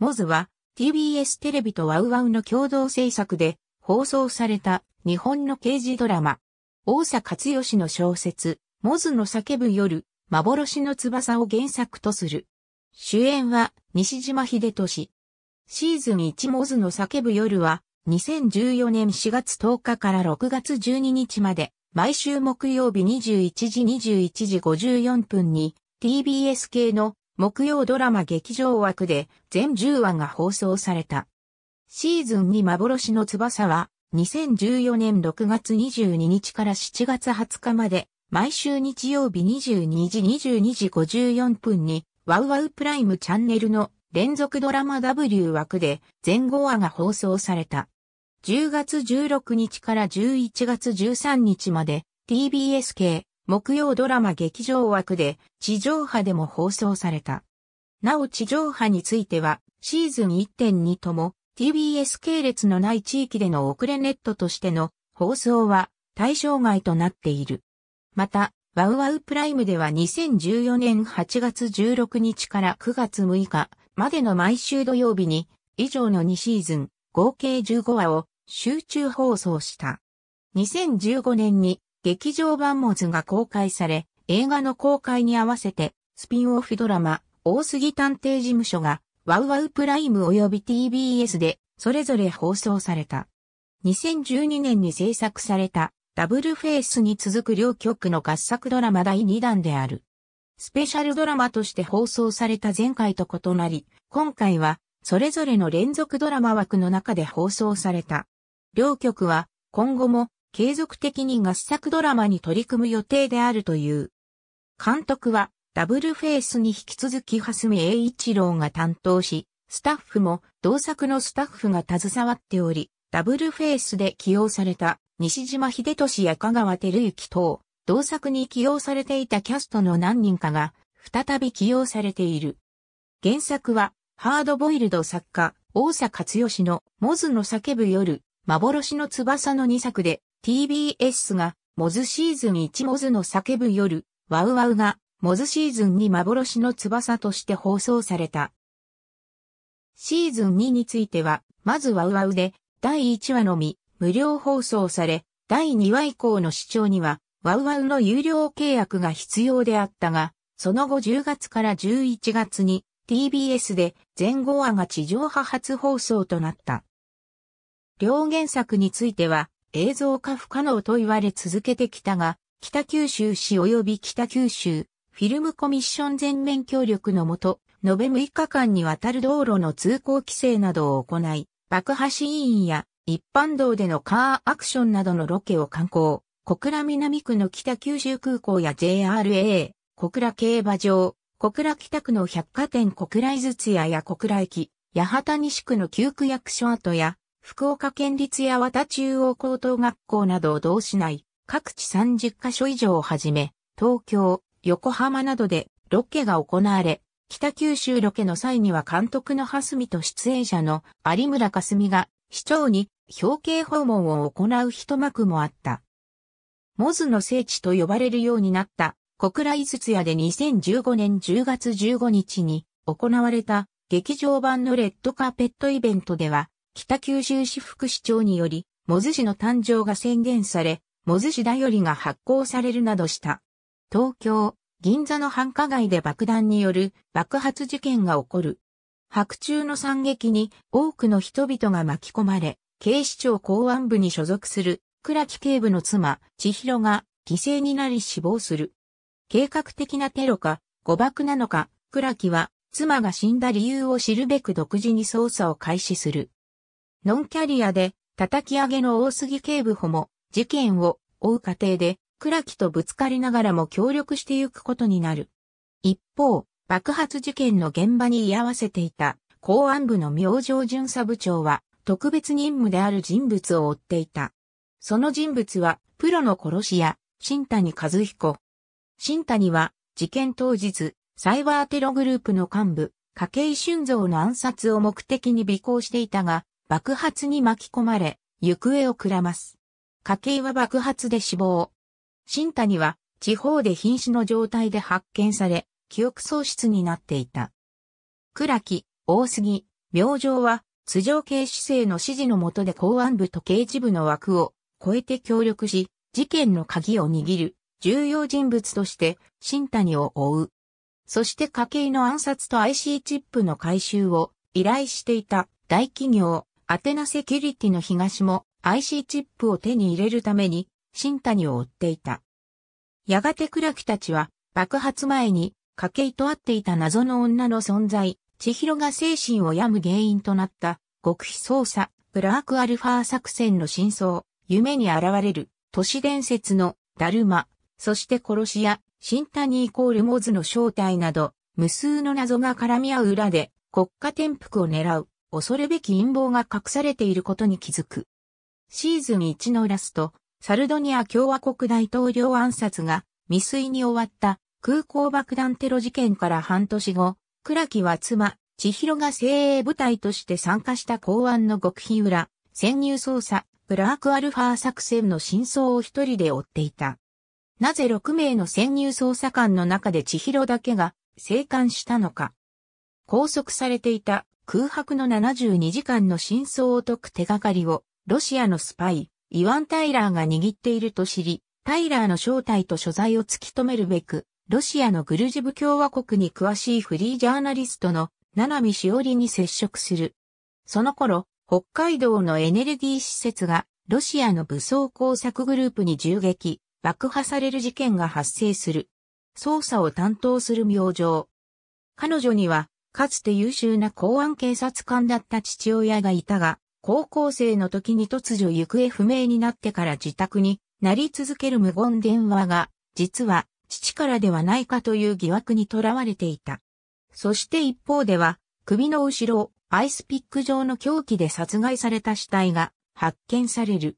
モズは TBS テレビとワウワウの共同制作で放送された日本の刑事ドラマ。大佐勝義の小説、モズの叫ぶ夜、幻の翼を原作とする。主演は西島秀俊。シーズン1モズの叫ぶ夜は2014年4月10日から6月12日まで毎週木曜日21時21時54分に TBS 系の木曜ドラマ劇場枠で全10話が放送された。シーズン2幻の翼は2014年6月22日から7月20日まで毎週日曜日22時22時54分にワウワウプライムチャンネルの連続ドラマ W 枠で全5話が放送された。10月16日から11月13日まで TBS 系木曜ドラマ劇場枠で地上波でも放送された。なお地上波についてはシーズン1.2とも TBS 系列のない地域での遅れネットとしての放送は対象外となっている。また、ワウワウプライムでは2014年8月16日から9月6日までの毎週土曜日に以上の2シーズン合計15話を集中放送した。2015年に劇場版モズが公開され、映画の公開に合わせて、スピンオフドラマ、大杉探偵事務所が、ワウワウプライム及び TBS で、それぞれ放送された。2012年に制作された、ダブルフェイスに続く両局の合作ドラマ第2弾である。スペシャルドラマとして放送された前回と異なり、今回は、それぞれの連続ドラマ枠の中で放送された。両局は、今後も、継続的に合作ドラマに取り組む予定であるという。監督は、ダブルフェイスに引き続き蓮見栄一郎が担当し、スタッフも同作のスタッフが携わっており、ダブルフェイスで起用された西島秀俊や香川照之等、同作に起用されていたキャストの何人かが再び起用されている。原作はハードボイルド作家大坂剛のモズの叫ぶ夜、幻の翼の2作で TBS が、モズシーズン1モズの叫ぶ夜、ワウワウが、モズシーズン2幻の翼として放送された。シーズン2については、まずワウワウで、第1話のみ、無料放送され、第2話以降の視聴には、ワウワウの有料契約が必要であったが、その後10月から11月に TBS で全後話が地上波初放送となった。両原作については、映像化不可能と言われ続けてきたが、北九州市及び北九州フィルムコミッション全面協力のもと、延べ6日間にわたる道路の通行規制などを行い、爆破シーンや一般道でのカーアクションなどのロケを観光、小倉南区の北九州空港や JRA、小倉競馬場、小倉北区の百貨店小倉井筒屋や小倉駅、八幡西区の旧区役所跡や、福岡県立八幡中央高等学校などを同市内、各地30カ所以上をはじめ、東京、横浜などでロケが行われ、北九州ロケの際には監督の蓮見と出演者の有村架純が市長に表敬訪問を行う一幕もあった。モズの聖地と呼ばれるようになった小倉井筒屋で2015年10月15日に行われた劇場版のレッドカーペットイベントでは北九州市副市長により、モズ市の誕生が宣言され、モズ市だよりが発行されるなどした。東京、銀座の繁華街で爆弾による爆発事件が起こる。白昼の惨劇に多くの人々が巻き込まれ、警視庁公安部に所属する倉木警部の妻、千尋が犠牲になり死亡する。計画的なテロか、誤爆なのか、倉木は妻が死んだ理由を知るべく独自に捜査を開始する。ノンキャリアで叩き上げの大杉警部補も事件を追う過程で倉木とぶつかりながらも協力してゆくことになる。一方、爆発事件の現場に居合わせていた公安部の明星巡査部長は特別任務である人物を追っていた。その人物はプロの殺し屋、新谷和彦。新谷は事件当日、サイバーテログループの幹部、計俊造の暗殺を目的に尾行していたが、爆発に巻き込まれ、行方をくらます。家計は爆発で死亡。新谷は地方で瀕死の状態で発見され、記憶喪失になっていた。倉木、大杉、明星は、通常警視正の指示の下で公安部と刑事部の枠を超えて協力し、事件の鍵を握る重要人物として新谷を追う。そして家計の暗殺と IC チップの回収を依頼していた大企業アテナセキュリティの東も IC チップを手に入れるために新谷を追っていた。やがて倉木たちは爆発前に家計と会っていた謎の女の存在、千尋が精神を病む原因となった極秘捜査、ブラークアルファ作戦の真相、夢に現れる都市伝説のダルマ、そして殺し屋、新谷イコールモズの正体など、無数の謎が絡み合う裏で国家転覆を狙う恐るべき陰謀が隠されていることに気づく。シーズン1のラスト、サルドニア共和国大統領暗殺が未遂に終わった空港爆弾テロ事件から半年後、倉木は妻、千尋が精鋭部隊として参加した公安の極秘裏、潜入捜査、ブラークアルファ作戦の真相を一人で追っていた。なぜ6名の潜入捜査官の中で千尋だけが生還したのか。拘束されていた空白の72時間の真相を解く手がかりを、ロシアのスパイ、イワン・タイラーが握っていると知り、タイラーの正体と所在を突き止めるべく、ロシアのグルジブ共和国に詳しいフリージャーナリストの、七海しおりに接触する。その頃、北海道のエネルギー施設が、ロシアの武装工作グループに銃撃、爆破される事件が発生する。捜査を担当する明星。彼女にはかつて優秀な公安警察官だった父親がいたが、高校生の時に突如行方不明になってから自宅になり続ける無言電話が、実は父からではないかという疑惑にとらわれていた。そして一方では、首の後ろをアイスピック状の凶器で殺害された死体が発見される。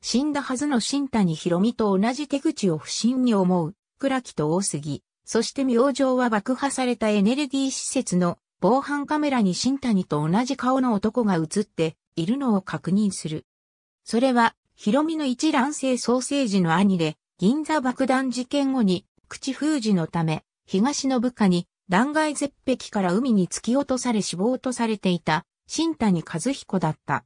死んだはずの新谷博美と同じ手口を不審に思う、倉木と大杉、そして明星は爆破されたエネルギー施設の防犯カメラに新谷と同じ顔の男が映っているのを確認する。それは、ヒロミの一卵性ソーセージの兄で、銀座爆弾事件後に、口封じのため、東の部下に、断崖絶壁から海に突き落とされ死亡とされていた、新谷和彦だった。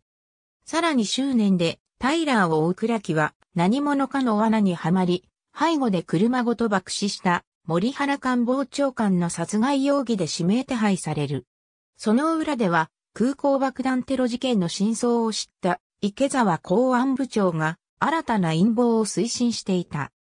さらに執念で、タイラーを追う倉木は、何者かの罠にはまり、背後で車ごと爆死した森原官房長官の殺害容疑で指名手配される。その裏では、空港爆弾テロ事件の真相を知った池沢公安部長が新たな陰謀を推進していた。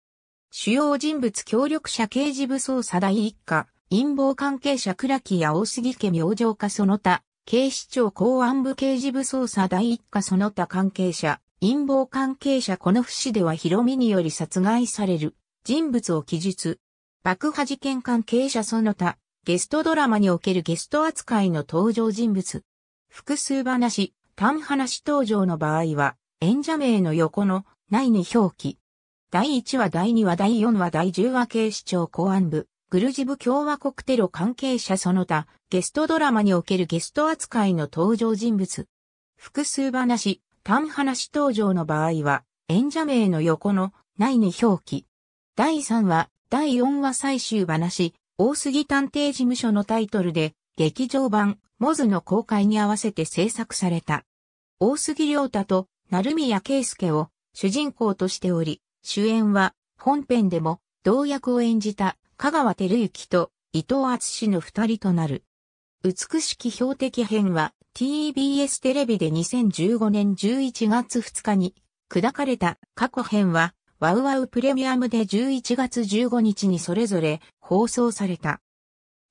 主要人物協力者刑事部捜査第一課、陰謀関係者倉木や大杉家明星家その他、警視庁公安部刑事部捜査第一課その他関係者、陰謀関係者この節では広見により殺害される人物を記述、爆破事件関係者その他、ゲストドラマにおけるゲスト扱いの登場人物。複数話、単話登場の場合は、演者名の横の内に表記。第1話第2話第4話第10話警視庁公安部、グルジブ共和国テロ関係者その他、ゲストドラマにおけるゲスト扱いの登場人物。複数話、単話登場の場合は、演者名の横の内に表記。第3話、第4話最終話、大杉探偵事務所のタイトルで、劇場版、モズの公開に合わせて制作された。大杉良太と、成宮圭介を主人公としており、主演は、本編でも、同役を演じた、香川照之と、伊藤厚氏の二人となる。美しき標的編は、TBS テレビで2015年11月2日に、砕かれた過去編は、ワウワウプレミアムで11月15日にそれぞれ放送された。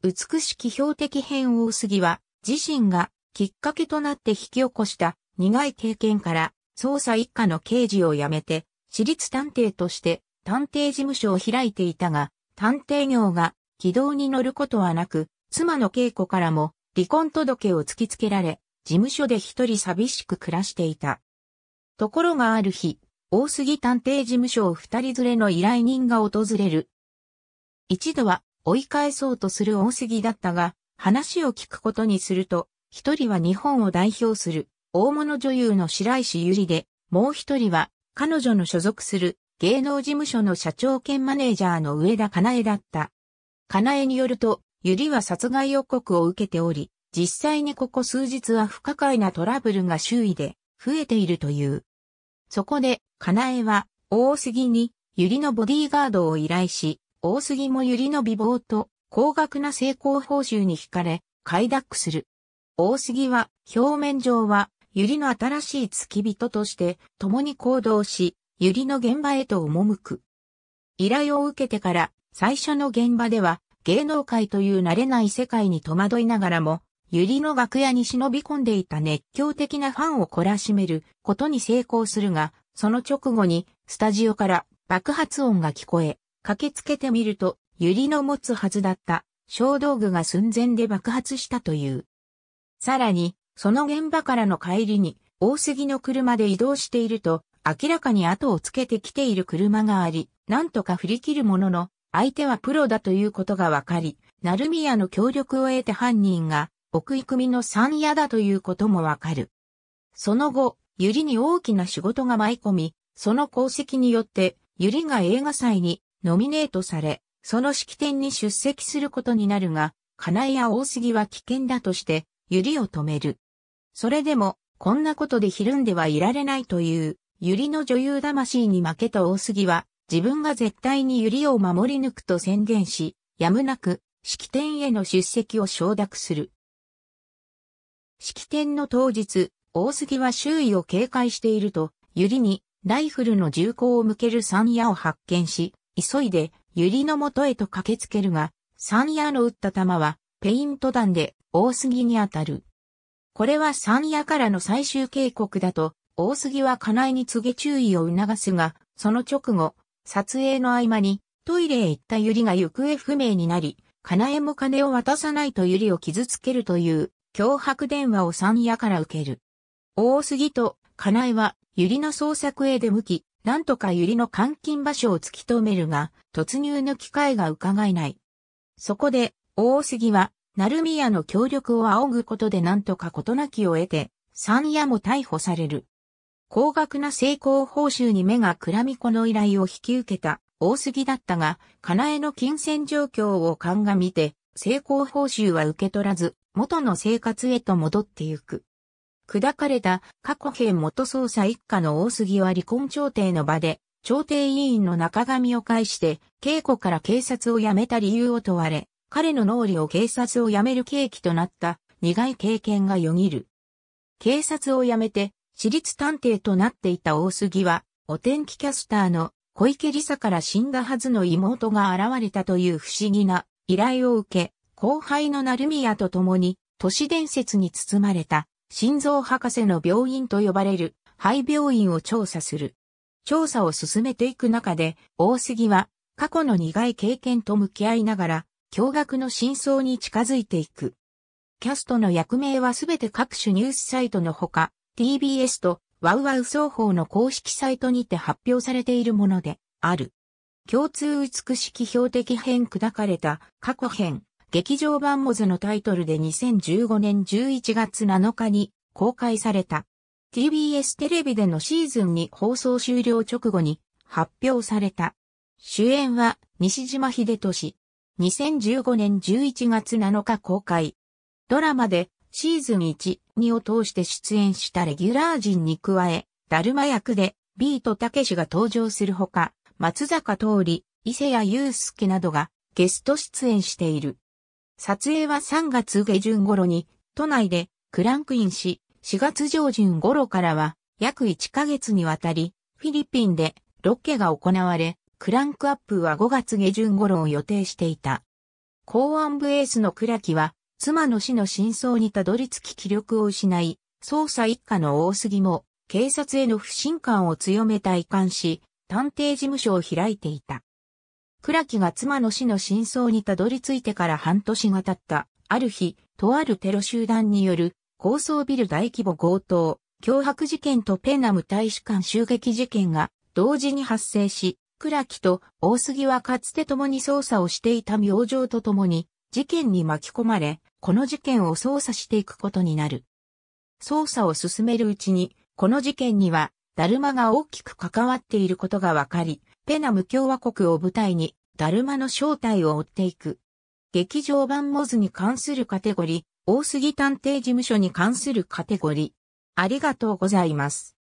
美しき標的編大杉は、自身がきっかけとなって引き起こした苦い経験から、捜査一課の刑事を辞めて、私立探偵として探偵事務所を開いていたが、探偵業が軌道に乗ることはなく、妻の稽古からも離婚届を突きつけられ、事務所で一人寂しく暮らしていた。ところがある日、大杉探偵事務所を二人連れの依頼人が訪れる。一度は追い返そうとする大杉だったが、話を聞くことにすると、一人は日本を代表する大物女優の白石ゆりで、もう一人は彼女の所属する芸能事務所の社長兼マネージャーの上田かなえだった。かなえによると、ゆりは殺害予告を受けており、実際にここ数日は不可解なトラブルが周囲で増えているという。そこで、かなえは、大杉に、ユリのボディーガードを依頼し、大杉もユリの美貌と、高額な成功報酬に惹かれ、快諾する。大杉は、表面上は、ユリの新しい付き人として、共に行動し、ユリの現場へと赴く。依頼を受けてから、最初の現場では、芸能界という慣れない世界に戸惑いながらも、ユリの楽屋に忍び込んでいた熱狂的なファンを懲らしめることに成功するが、その直後にスタジオから爆発音が聞こえ、駆けつけてみると、ユリの持つはずだった小道具が寸前で爆発したという。さらに、その現場からの帰りに、大杉の車で移動していると、明らかに後をつけてきている車があり、なんとか振り切るものの、相手はプロだということがわかり、成宮の協力を得て犯人が奥井組の三夜だということもわかる。その後、ゆりに大きな仕事が舞い込み、その功績によって、ゆりが映画祭にノミネートされ、その式典に出席することになるが、金谷や大杉は危険だとして、ゆりを止める。それでも、こんなことでひるんではいられないという、ゆりの女優魂に負けた大杉は、自分が絶対にゆりを守り抜くと宣言し、やむなく、式典への出席を承諾する。式典の当日、大杉は周囲を警戒していると、ユリにライフルの銃口を向ける山野を発見し、急いでユリの元へと駆けつけるが、山野の撃った弾はペイント弾で大杉に当たる。これは山野からの最終警告だと、大杉は家内に告げ注意を促すが、その直後、撮影の合間にトイレへ行ったユリが行方不明になり、カナエも金を渡さないとユリを傷つけるという脅迫電話を三夜から受ける。大杉と、金井は、ユリの捜索へ出向き、なんとかユリの監禁場所を突き止めるが、突入の機会が伺えない。そこで、大杉は、鳴宮の協力を仰ぐことでなんとか事なきを得て、三夜も逮捕される。高額な成功報酬に目がくらみこの依頼を引き受けた大杉だったが、金江の金銭状況を鑑みて、成功報酬は受け取らず、元の生活へと戻ってゆく。砕かれた過去編元捜査一家の大杉は離婚調停の場で、調停委員の中上を介して、稽古から警察を辞めた理由を問われ、彼の脳裏を警察を辞める契機となった苦い経験がよぎる。警察を辞めて、私立探偵となっていた大杉は、お天気キャスターの小池理沙から死んだはずの妹が現れたという不思議な依頼を受け、後輩の成宮と共に都市伝説に包まれた心臓博士の病院と呼ばれる廃病院を調査する。調査を進めていく中で大杉は過去の苦い経験と向き合いながら驚愕の真相に近づいていく。キャストの役名はすべて各種ニュースサイトのほか TBS とワウワウ双方の公式サイトにて発表されているものである。共通美しき標的編砕かれた過去編、劇場版モズのタイトルで2015年11月7日に公開された。TBS テレビでのシーズンに放送終了直後に発表された。主演は西島秀俊。2015年11月7日公開。ドラマでシーズン1、2を通して出演したレギュラー陣に加え、ダルマ役でビートたけしが登場するほか、松坂通り、伊勢谷祐介などがゲスト出演している。撮影は3月下旬頃に都内でクランクインし、4月上旬頃からは約1ヶ月にわたりフィリピンでロケが行われ、クランクアップは5月下旬頃を予定していた。公安部エースの倉木は妻の死の真相にたどり着き気力を失い、捜査一課の大杉も警察への不信感を強めた遺憾し、探偵事務所を開いていた。倉木が妻の死の真相にたどり着いてから半年が経った。ある日、とあるテロ集団による高層ビル大規模強盗、脅迫事件とペナム大使館襲撃事件が同時に発生し、倉木と大杉はかつて共に捜査をしていた明星と共に事件に巻き込まれ、この事件を捜査していくことになる。捜査を進めるうちに、この事件には、だるまが大きく関わっていることがわかり、ペナム共和国を舞台に、ダルマの正体を追っていく。劇場版モズに関するカテゴリー、大杉探偵事務所に関するカテゴリー。ありがとうございます。